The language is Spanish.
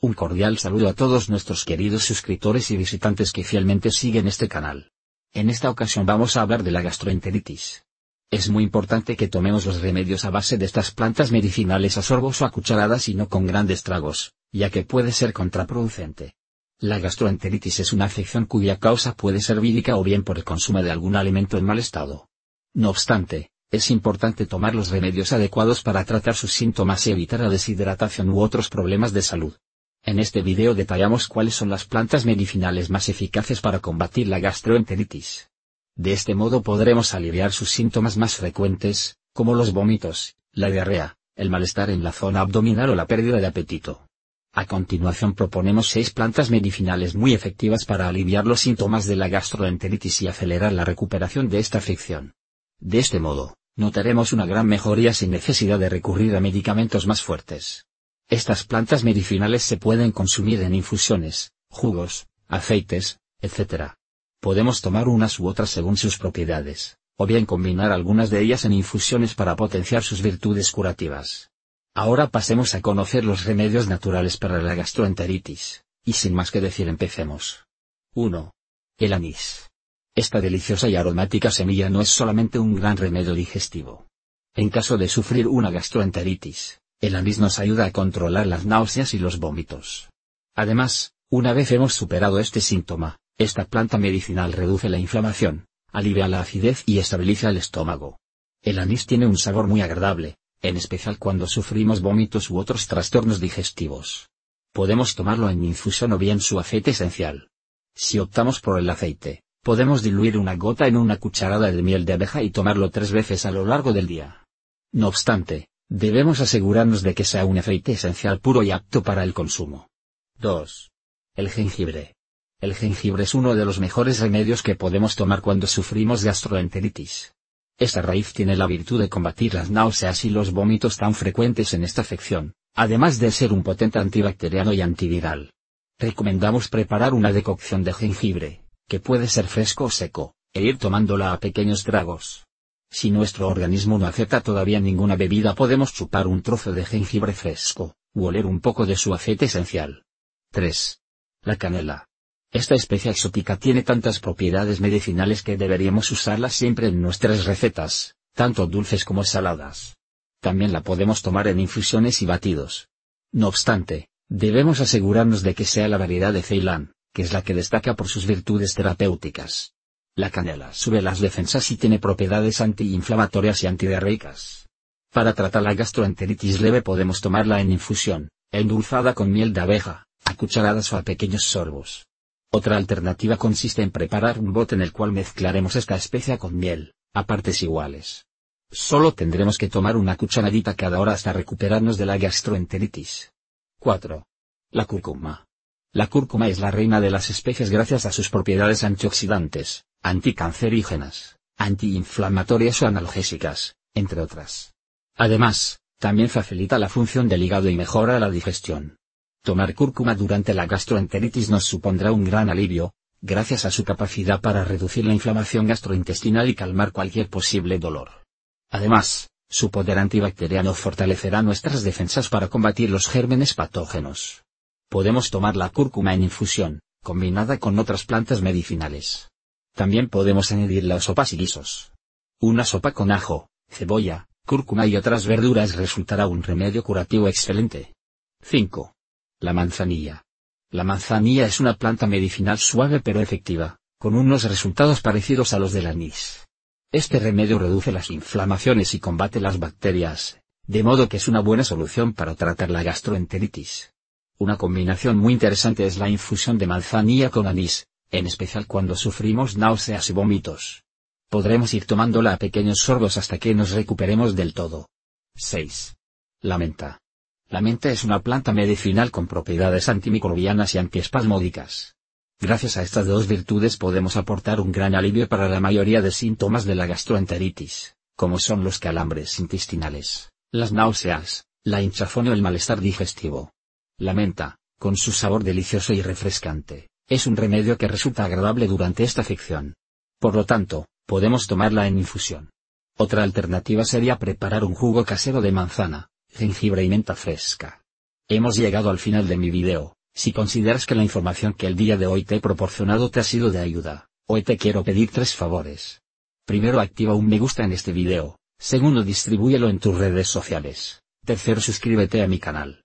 Un cordial saludo a todos nuestros queridos suscriptores y visitantes que fielmente siguen este canal. En esta ocasión vamos a hablar de la gastroenteritis. Es muy importante que tomemos los remedios a base de estas plantas medicinales a sorbos o a cucharadas y no con grandes tragos, ya que puede ser contraproducente. La gastroenteritis es una afección cuya causa puede ser vírica o bien por el consumo de algún alimento en mal estado. No obstante, es importante tomar los remedios adecuados para tratar sus síntomas y evitar la deshidratación u otros problemas de salud. En este video detallamos cuáles son las plantas medicinales más eficaces para combatir la gastroenteritis. De este modo podremos aliviar sus síntomas más frecuentes, como los vómitos, la diarrea, el malestar en la zona abdominal o la pérdida de apetito. A continuación proponemos seis plantas medicinales muy efectivas para aliviar los síntomas de la gastroenteritis y acelerar la recuperación de esta afección. De este modo, notaremos una gran mejoría sin necesidad de recurrir a medicamentos más fuertes. Estas plantas medicinales se pueden consumir en infusiones, jugos, aceites, etc. Podemos tomar unas u otras según sus propiedades, o bien combinar algunas de ellas en infusiones para potenciar sus virtudes curativas. Ahora pasemos a conocer los remedios naturales para la gastroenteritis, y sin más que decir empecemos. 1. El anís. Esta deliciosa y aromática semilla no es solamente un gran remedio digestivo. En caso de sufrir una gastroenteritis, el anís nos ayuda a controlar las náuseas y los vómitos. Además, una vez hemos superado este síntoma, esta planta medicinal reduce la inflamación, alivia la acidez y estabiliza el estómago. El anís tiene un sabor muy agradable, en especial cuando sufrimos vómitos u otros trastornos digestivos. Podemos tomarlo en infusión o bien su aceite esencial. Si optamos por el aceite, podemos diluir una gota en una cucharada de miel de abeja y tomarlo tres veces a lo largo del día. No obstante, Debemos asegurarnos de que sea un aceite esencial puro y apto para el consumo. 2. El jengibre. El jengibre es uno de los mejores remedios que podemos tomar cuando sufrimos gastroenteritis. Esta raíz tiene la virtud de combatir las náuseas y los vómitos tan frecuentes en esta afección, además de ser un potente antibacteriano y antiviral. Recomendamos preparar una decocción de jengibre, que puede ser fresco o seco, e ir tomándola a pequeños tragos. Si nuestro organismo no acepta todavía ninguna bebida podemos chupar un trozo de jengibre fresco, u oler un poco de su aceite esencial. 3. La canela. Esta especie exótica tiene tantas propiedades medicinales que deberíamos usarla siempre en nuestras recetas, tanto dulces como saladas. También la podemos tomar en infusiones y batidos. No obstante, debemos asegurarnos de que sea la variedad de Ceilán, que es la que destaca por sus virtudes terapéuticas. La canela sube las defensas y tiene propiedades antiinflamatorias y antidiarreicas. Para tratar la gastroenteritis leve podemos tomarla en infusión, endulzada con miel de abeja, a cucharadas o a pequeños sorbos. Otra alternativa consiste en preparar un bote en el cual mezclaremos esta especia con miel, a partes iguales. Solo tendremos que tomar una cucharadita cada hora hasta recuperarnos de la gastroenteritis. 4. La cúrcuma. La cúrcuma es la reina de las especies gracias a sus propiedades antioxidantes, anticancerígenas, antiinflamatorias o analgésicas, entre otras. Además, también facilita la función del hígado y mejora la digestión. Tomar cúrcuma durante la gastroenteritis nos supondrá un gran alivio, gracias a su capacidad para reducir la inflamación gastrointestinal y calmar cualquier posible dolor. Además, su poder antibacteriano fortalecerá nuestras defensas para combatir los gérmenes patógenos. Podemos tomar la cúrcuma en infusión, combinada con otras plantas medicinales. También podemos añadirla a sopas y guisos. Una sopa con ajo, cebolla, cúrcuma y otras verduras resultará un remedio curativo excelente. 5. La manzanilla. La manzanilla es una planta medicinal suave pero efectiva, con unos resultados parecidos a los del anís. Este remedio reduce las inflamaciones y combate las bacterias, de modo que es una buena solución para tratar la gastroenteritis. Una combinación muy interesante es la infusión de manzanilla con anís, en especial cuando sufrimos náuseas y vómitos. Podremos ir tomándola a pequeños sordos hasta que nos recuperemos del todo. 6. La menta. La menta es una planta medicinal con propiedades antimicrobianas y antiespasmódicas. Gracias a estas dos virtudes podemos aportar un gran alivio para la mayoría de síntomas de la gastroenteritis, como son los calambres intestinales, las náuseas, la hinchazón o el malestar digestivo. La menta, con su sabor delicioso y refrescante, es un remedio que resulta agradable durante esta ficción. Por lo tanto, podemos tomarla en infusión. Otra alternativa sería preparar un jugo casero de manzana, jengibre y menta fresca. Hemos llegado al final de mi video, si consideras que la información que el día de hoy te he proporcionado te ha sido de ayuda, hoy te quiero pedir tres favores. Primero activa un me gusta en este video, segundo distribúyelo en tus redes sociales, tercero suscríbete a mi canal